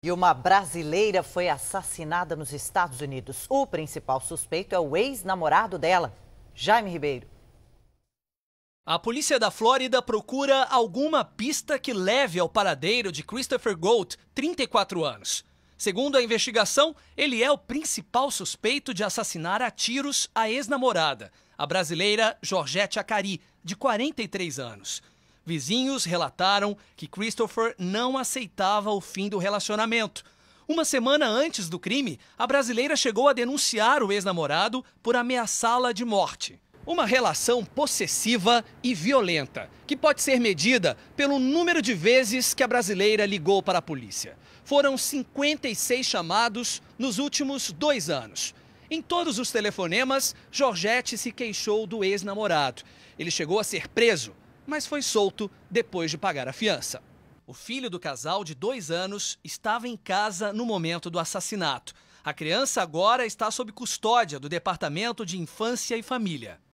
E uma brasileira foi assassinada nos Estados Unidos. O principal suspeito é o ex-namorado dela, Jaime Ribeiro. A polícia da Flórida procura alguma pista que leve ao paradeiro de Christopher Gold, 34 anos. Segundo a investigação, ele é o principal suspeito de assassinar a tiros a ex-namorada, a brasileira Georgette Acari, de 43 anos. Vizinhos relataram que Christopher não aceitava o fim do relacionamento. Uma semana antes do crime, a brasileira chegou a denunciar o ex-namorado por ameaçá-la de morte. Uma relação possessiva e violenta, que pode ser medida pelo número de vezes que a brasileira ligou para a polícia. Foram 56 chamados nos últimos dois anos. Em todos os telefonemas, Georgette se queixou do ex-namorado. Ele chegou a ser preso mas foi solto depois de pagar a fiança. O filho do casal, de dois anos, estava em casa no momento do assassinato. A criança agora está sob custódia do Departamento de Infância e Família.